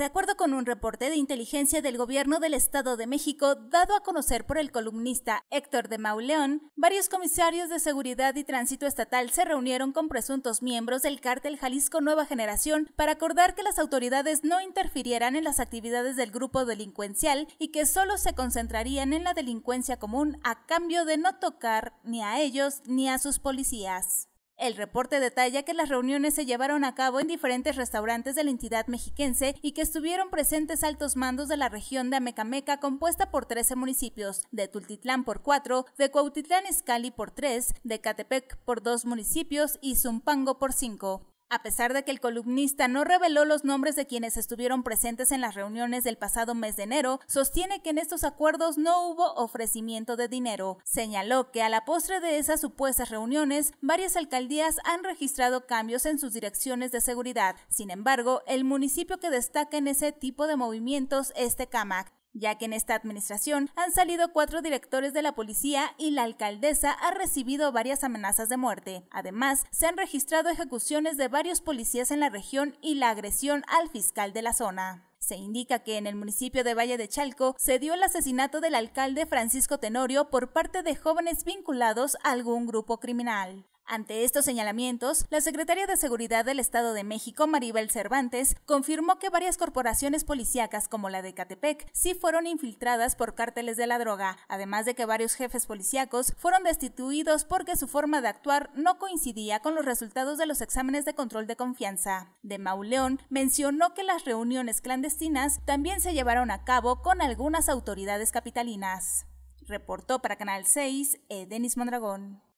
De acuerdo con un reporte de inteligencia del Gobierno del Estado de México dado a conocer por el columnista Héctor de Mauleón, varios comisarios de Seguridad y Tránsito Estatal se reunieron con presuntos miembros del cártel Jalisco Nueva Generación para acordar que las autoridades no interfirieran en las actividades del grupo delincuencial y que solo se concentrarían en la delincuencia común a cambio de no tocar ni a ellos ni a sus policías. El reporte detalla que las reuniones se llevaron a cabo en diferentes restaurantes de la entidad mexiquense y que estuvieron presentes altos mandos de la región de Amecameca compuesta por 13 municipios, de Tultitlán por 4, de Cuautitlán Izcalli por 3, de Catepec por 2 municipios y Zumpango por 5. A pesar de que el columnista no reveló los nombres de quienes estuvieron presentes en las reuniones del pasado mes de enero, sostiene que en estos acuerdos no hubo ofrecimiento de dinero. Señaló que a la postre de esas supuestas reuniones, varias alcaldías han registrado cambios en sus direcciones de seguridad. Sin embargo, el municipio que destaca en ese tipo de movimientos es Tecamac, ya que en esta administración han salido cuatro directores de la policía y la alcaldesa ha recibido varias amenazas de muerte. Además, se han registrado ejecuciones de varios policías en la región y la agresión al fiscal de la zona. Se indica que en el municipio de Valle de Chalco se dio el asesinato del alcalde Francisco Tenorio por parte de jóvenes vinculados a algún grupo criminal. Ante estos señalamientos, la secretaria de Seguridad del Estado de México, Maribel Cervantes, confirmó que varias corporaciones policíacas como la de Catepec sí fueron infiltradas por cárteles de la droga, además de que varios jefes policíacos fueron destituidos porque su forma de actuar no coincidía con los resultados de los exámenes de control de confianza. De Mauleón mencionó que las reuniones clandestinas también se llevaron a cabo con algunas autoridades capitalinas. Reportó para Canal 6 Denis Mondragón.